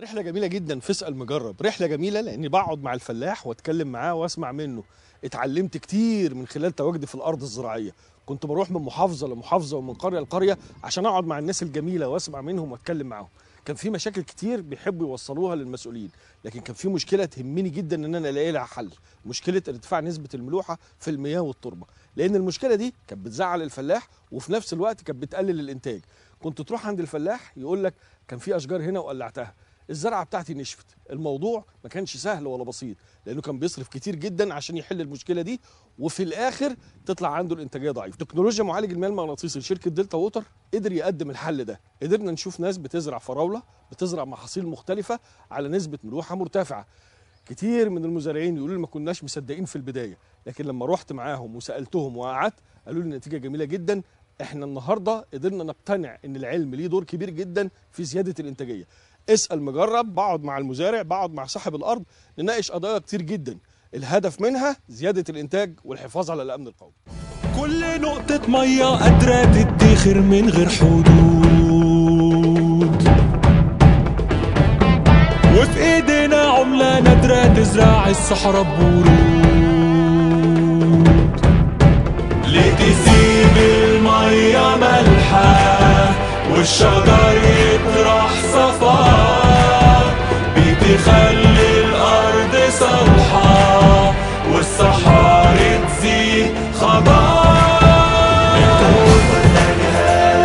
رحله جميله جدا في اسال مجرب رحله جميله لاني بقعد مع الفلاح واتكلم معاه واسمع منه اتعلمت كتير من خلال تواجدي في الارض الزراعيه كنت بروح من محافظه لمحافظه ومن قريه لقريه عشان اقعد مع الناس الجميله واسمع منهم واتكلم معاهم كان في مشاكل كتير بيحبوا يوصلوها للمسؤولين لكن كان في مشكله تهمني جدا ان انا الاقي لها حل مشكله ارتفاع نسبه الملوحه في المياه والتربه لان المشكله دي كانت بتزعل الفلاح وفي نفس الوقت كانت بتقلل الانتاج كنت تروح عند الفلاح يقول لك كان في اشجار هنا وقلعتها الزرعه بتاعتي نشفت الموضوع ما كانش سهل ولا بسيط لانه كان بيصرف كتير جدا عشان يحل المشكله دي وفي الاخر تطلع عنده الانتاجيه ضعيفه تكنولوجيا معالج المياه المغناطيسي لشركه دلتا ووتر قدر يقدم الحل ده قدرنا نشوف ناس بتزرع فراوله بتزرع محاصيل مختلفه على نسبه ملوحه مرتفعه كتير من المزارعين يقولوا لي ما كناش مصدقين في البدايه لكن لما رحت معاهم وسالتهم وقعدت قالوا لي النتيجه جميله جدا احنا النهارده قدرنا نقتنع ان العلم ليه دور كبير جدا في زياده الانتاجيه اسال مجرب بقعد مع المزارع بقعد مع صاحب الارض نناقش قضايا كتير جدا الهدف منها زياده الانتاج والحفاظ على الامن القومي كل نقطة مية قادرة تدخر من غير حدود وفي ايدينا عملة نادرة تزرع الصحراء بورود لتسيب المية ملحة والشجر يطرى الأرض صالحة تزيد خضار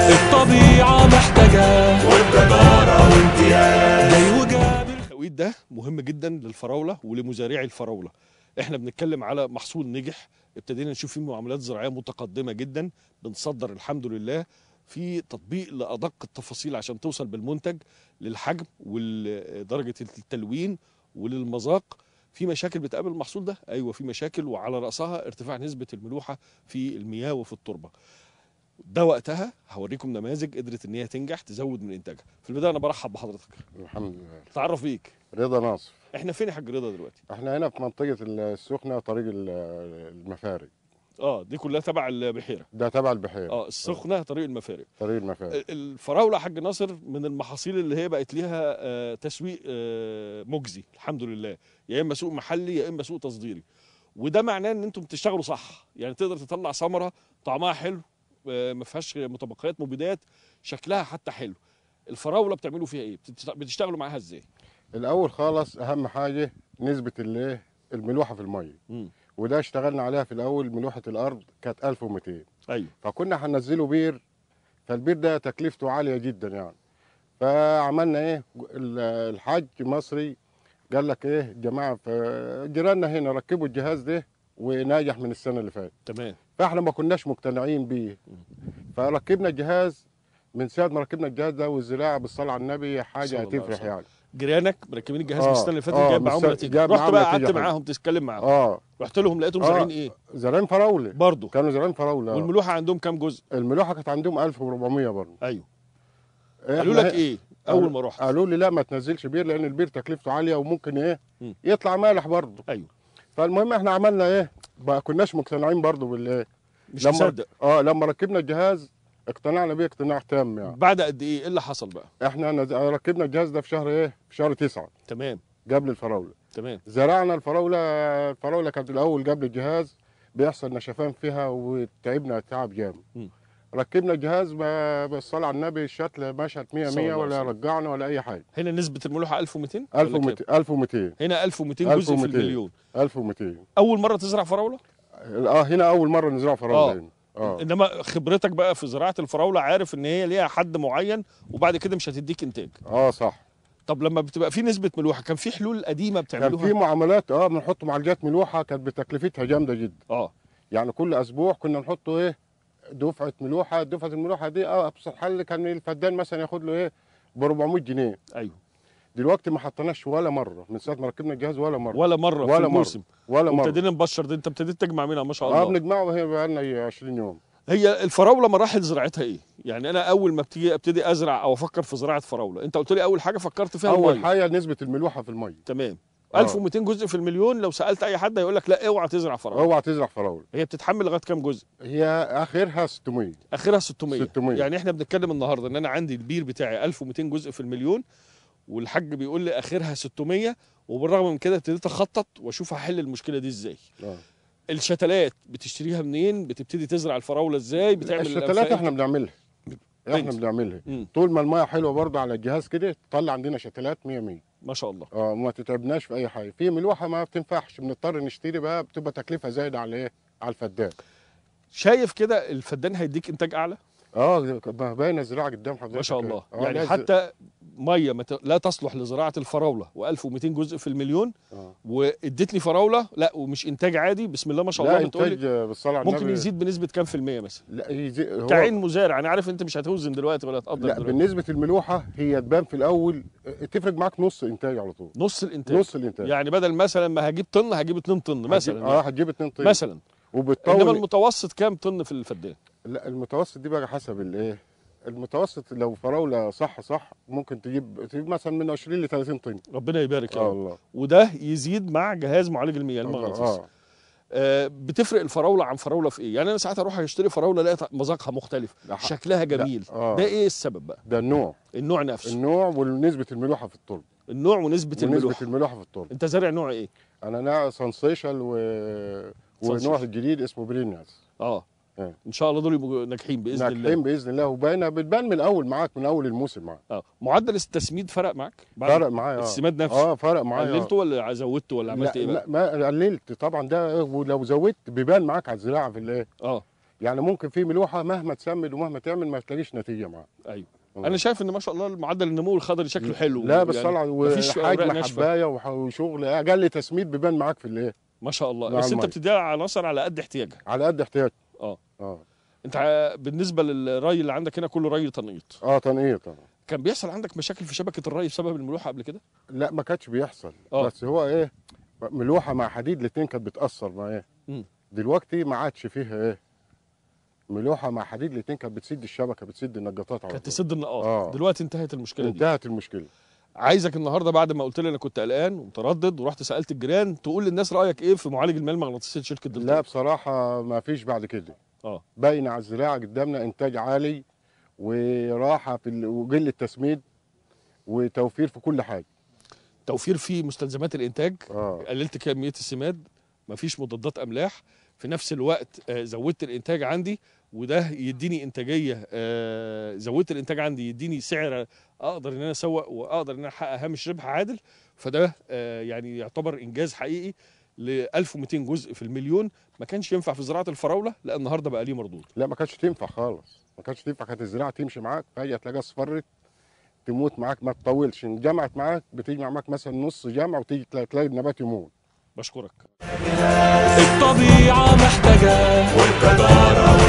الطبيعة محتاجة وامتياز التوقيت ده مهم جدا للفراولة ولمزارعي الفراولة احنا بنتكلم على محصول نجح ابتدينا نشوف فيه معاملات زراعيه متقدمه جدا بنصدر الحمد لله في تطبيق لادق التفاصيل عشان توصل بالمنتج للحجم ولدرجه التلوين وللمذاق في مشاكل بتقابل المحصول ده ايوه في مشاكل وعلى راسها ارتفاع نسبه الملوحه في المياه وفي التربه ده وقتها هوريكم نماذج قدرت ان هي تنجح تزود من انتاجها في البدايه انا برحب بحضرتك الحمد لله تعرف بيك رضا ناصر احنا فين يا حاج رضا دلوقتي احنا هنا في منطقه السخنه طريق المفارق اه دي كلها تبع البحيره ده تبع البحيره اه السخنه طريق المفارق طريق المفارق آه، الفراوله حاج ناصر من المحاصيل اللي هي بقت ليها آه تسويق آه مجزي الحمد لله يا اما سوق محلي يا اما سوق تصديري وده معناه ان انتم بتشتغلوا صح يعني تقدر تطلع ثمره طعمها حلو آه ما فيهاش متبقيات مبيدات شكلها حتى حلو الفراوله بتعملوا فيها ايه بتشتغلوا معاها ازاي الاول خالص اهم حاجه نسبه الايه الملوحه في الميه وده اشتغلنا عليها في الاول ملوحه الارض كانت 1200 ايوه فكنا هننزله بير فالبير ده تكلفته عاليه جدا يعني فعملنا ايه الحاج مصري قال لك ايه جماعه جيراننا هنا ركبوا الجهاز ده وناجح من السنه اللي فاتت تمام فاحنا ما كناش مقتنعين بيه فركبنا الجهاز من ساعه ما ركبنا الجهاز ده والزراعه بالصلاه على النبي حاجه هتفرح يعني جيرانك مركبين الجهاز آه السنه اللي فاتت آه جايب معاهم نتيجه رحت بقى قعدت معاهم تتكلم معاهم اه رحت لهم لقيتهم آه زارعين ايه؟ زارعين فراوله برضه كانوا زارعين فراوله آه. والملوحه عندهم كام جزء؟ الملوحه كانت عندهم 1400 برضه ايوه إيه قالوا لك ايه؟ اول ما رحت قالوا لي لا ما تنزلش بير لان البير تكلفته عاليه وممكن ايه؟ م. يطلع مالح برضه ايوه فالمهم احنا عملنا ايه؟ ما كناش مقتنعين برضه بالايه؟ مش مصدق اه لما ركبنا الجهاز اقتنعنا بيه اقتناع تام يعني بعد قد ايه ايه اللي حصل بقى احنا نز... ركبنا الجهاز ده في شهر ايه في شهر تسعة تمام قبل الفراوله تمام زرعنا الفراوله الفراوله كانت الاول قبل الجهاز بيحصل نشفان فيها وتعبنا تعب جامد ركبنا الجهاز بالصلاة على النبي الشتل مشت 100 100 ولا رجعنا ولا اي حاجه هنا نسبه الملوحه 1200 1200 1200 هنا 1200 جزء في المليون 1200 اول مره تزرع فراوله اه هنا اول مره نزرع فراوله آه. هنا. يعني. أوه. انما خبرتك بقى في زراعه الفراوله عارف ان هي ليها حد معين وبعد كده مش هتديك انتاج اه صح طب لما بتبقى في نسبه ملوحه كان في حلول قديمه بتعملوها كان في معاملات اه بنحط معالجات ملوحه كانت بتكلفتها جامده جدا اه يعني كل اسبوع كنا نحط ايه دفعه ملوحه دفعه الملوحه دي اه ابسط حل كان الفدان مثلا ياخد له ايه ب 400 جنيه ايوه دلوقتي ما حطيناش ولا مره من ساعه ما ركبنا الجهاز ولا مره ولا مره ولا في الموسم ولا مره ابتدينا نبشر ده انت ابتديت تجمع منها ما شاء آه، الله اه بنجمعها وهي بقى لنا 20 يوم هي الفراوله مراحل زراعتها ايه؟ يعني انا اول ما ابتدي ابتدي ازرع او افكر في زراعه فراوله، انت قلت لي اول حاجه فكرت فيها اول المية. حاجه نسبه الملوحه في الميه تمام 1200 آه. جزء في المليون لو سالت اي حد هيقول لك لا اوعى تزرع فراوله اوعى تزرع فراوله هي بتتحمل لغايه كام جزء؟ هي اخرها 600 اخرها 600 600 يعني احنا بنتكلم النهارده ان انا عندي البير بتاعي 1200 جزء في المليون والحاج بيقول لي اخرها 600 وبالرغم من كده ابتديت اخطط واشوف هحل المشكله دي ازاي آه. الشتلات بتشتريها منين بتبتدي تزرع الفراوله ازاي بتعمل الشتلات احنا بنعملها احنا بنعملها طول ما المايه حلوه برضه على الجهاز كده تطلع عندنا شتلات 100 100 ما شاء الله اه ما تتعبناش في اي حاجه في ملوحه ما بتنفعش بنضطر نشتري بقى بتبقى تكلفه زايده على ايه على الفدان شايف كده الفدان هيديك انتاج اعلى اه باينه الزراعه قدام حضرتك ما شاء الله آه، يعني نازل. حتى ميه مت... لا تصلح لزراعه الفراوله و1200 جزء في المليون آه. وادتني فراوله لا ومش انتاج عادي بسم الله ما شاء الله انتاج بالصلاه على ممكن يزيد بنسبه كام في الميه مثلا لا يزيد هو كعين مزارع انا عارف انت مش هتوزن دلوقتي ولا هتقدر لا دلوقتي. بالنسبه الملوحه هي تبان في الاول تفرق معاك نص انتاج على طول نص الانتاج نص الانتاج يعني بدل مثلا ما هجيب طن هجيب 2 طن مثلا اه هتجيب 2 طن مثلا وبتطول انما المتوسط كام طن في الفدان لا المتوسط دي بقى حسب الايه المتوسط لو فراوله صح صح ممكن تجيب تجيب مثلا من 20 ل 30 طن ربنا يبارك يا آه الله وده يزيد مع جهاز معالج المياه آه، المغناطيسي آه. آه بتفرق الفراوله عن فراوله في ايه يعني انا ساعات اروح اشتري فراوله الاقي مذاقها مختلف شكلها جميل آه. ده ايه السبب بقى ده النوع النوع نفسه النوع ونسبه الملوحه في الطلب النوع ونسبه الملوحه ونسبه الملوحه في الطلب انت زارع نوع ايه انا نوع سنسيشن و... ونوع جديد اسمه بريناز اه ان شاء الله دول يبقوا ناجحين باذن ناجحين الله ناجحين باذن الله وبقينا بتبان من الاول معاك من اول الموسم معاك اه معدل التسميد فرق معاك؟ فرق معايا آه. السماد نفسه اه فرق معايا قللته آه. ولا زودته ولا عملت ايه لا ما قللت طبعا ده ولو زودت بيبان معاك على الزراعه في الايه؟ اه يعني ممكن في ملوحه مهما تسمد ومهما تعمل ما تلاقيش نتيجه معاك ايوه آه. انا شايف ان ما شاء الله معدل النمو الخضري شكله حلو لا بس طلع يعني وحجم حبايه وشغل اقل تسميد بيبان معاك في الايه ما شاء الله بس انت بتديها عناصر على قد احتياجها على قد احتياجها اه اه انت بالنسبه للري اللي عندك هنا كله ري تنقيط اه تنقيط اه كان بيحصل عندك مشاكل في شبكه الري بسبب الملوحه قبل كده لا ما كانش بيحصل أوه. بس هو ايه ملوحه مع حديد الاثنين كانت بتاثر إيه. مم. دلوقتي ما عادش فيها ايه ملوحه مع حديد الاثنين كانت بتسد الشبكه بتسد النجاطات كانت تسد النقاط آه. دلوقتي انتهت المشكله انتهت دي انتهت المشكله عايزك النهارده بعد ما قلت لي انا كنت قلقان ومتردد ورحت سالت الجيران تقول للناس رايك ايه في معالج المياه المغناطيسي لشركه دلتا لا بصراحه ما فيش بعد كده اه على الزراعه قدامنا انتاج عالي وراحه في وقل التسميد وتوفير في كل حاجه توفير في مستلزمات الانتاج آه. قللت كميه السماد مفيش مضادات املاح في نفس الوقت آه، زودت الانتاج عندي وده يديني انتاجيه آه، زودت الانتاج عندي يديني سعر اقدر ان انا اسوق واقدر ان انا احقق هامش ربح عادل فده آه، يعني يعتبر انجاز حقيقي ل 1200 جزء في المليون ما كانش ينفع في زراعه الفراوله لا النهارده بقى ليه مردود لا ما كانتش تنفع خالص ما كانتش تنفع كانت الزراعه تمشي معاك فهي تلاقيها اصفرت تموت معاك ما تطولش ان جمعت معاك بتجمع معاك مثلا نص جمع وتيجي تلاقي النبات يموت بشكرك الطبيعه محتاجه والجداره